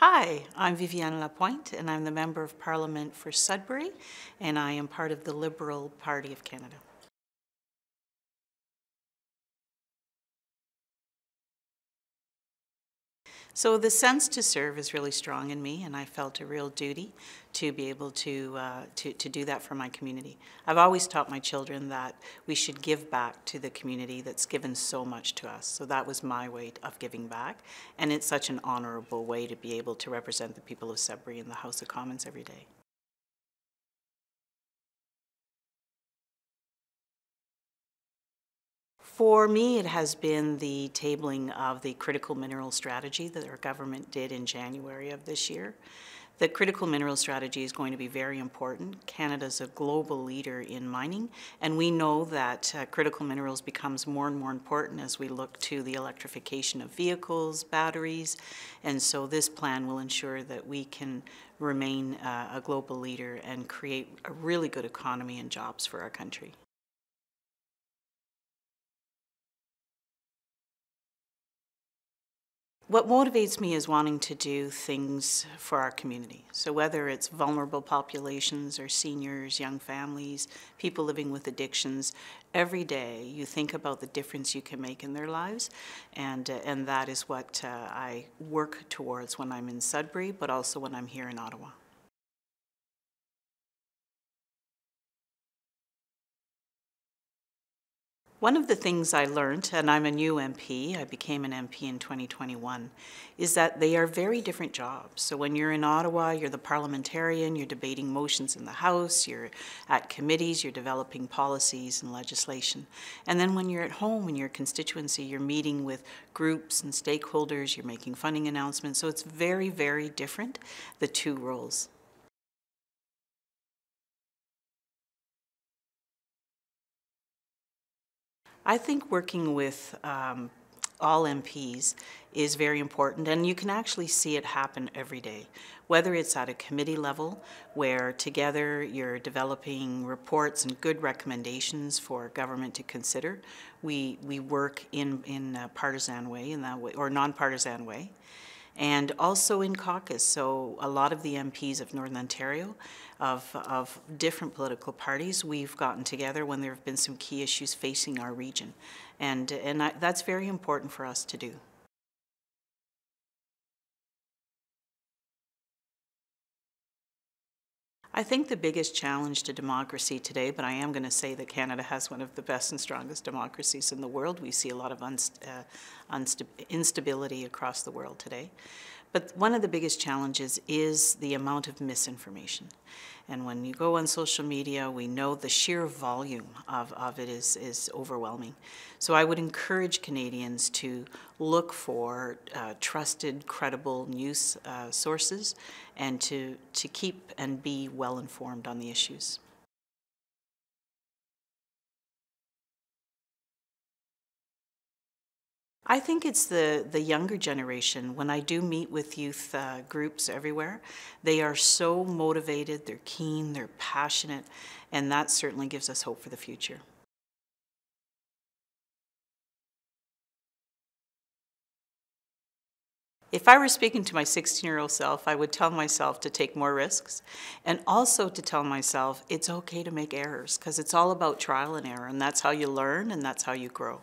Hi, I'm Viviane Lapointe and I'm the Member of Parliament for Sudbury and I am part of the Liberal Party of Canada. So the sense to serve is really strong in me, and I felt a real duty to be able to, uh, to, to do that for my community. I've always taught my children that we should give back to the community that's given so much to us. So that was my way of giving back, and it's such an honorable way to be able to represent the people of Sudbury in the House of Commons every day. For me, it has been the tabling of the critical mineral strategy that our government did in January of this year. The critical mineral strategy is going to be very important. Canada is a global leader in mining, and we know that uh, critical minerals becomes more and more important as we look to the electrification of vehicles, batteries, and so this plan will ensure that we can remain uh, a global leader and create a really good economy and jobs for our country. what motivates me is wanting to do things for our community. So whether it's vulnerable populations or seniors, young families, people living with addictions, every day you think about the difference you can make in their lives, and uh, and that is what uh, I work towards when I'm in Sudbury, but also when I'm here in Ottawa. One of the things I learned, and I'm a new MP, I became an MP in 2021, is that they are very different jobs. So when you're in Ottawa, you're the parliamentarian, you're debating motions in the House, you're at committees, you're developing policies and legislation. And then when you're at home in your constituency, you're meeting with groups and stakeholders, you're making funding announcements. So it's very, very different, the two roles. I think working with um, all MPs is very important and you can actually see it happen every day whether it's at a committee level where together you're developing reports and good recommendations for government to consider we we work in in a partisan way in that way or nonpartisan way and also in caucus. So a lot of the MPs of Northern Ontario, of, of different political parties, we've gotten together when there have been some key issues facing our region. And, and I, that's very important for us to do. I think the biggest challenge to democracy today, but I am going to say that Canada has one of the best and strongest democracies in the world. We see a lot of unst uh, instability across the world today. But one of the biggest challenges is the amount of misinformation. And when you go on social media, we know the sheer volume of, of it is, is overwhelming. So I would encourage Canadians to look for uh, trusted, credible news uh, sources and to, to keep and be well informed on the issues. I think it's the, the younger generation. When I do meet with youth uh, groups everywhere, they are so motivated, they're keen, they're passionate, and that certainly gives us hope for the future. If I were speaking to my 16 year old self, I would tell myself to take more risks and also to tell myself it's okay to make errors because it's all about trial and error, and that's how you learn and that's how you grow.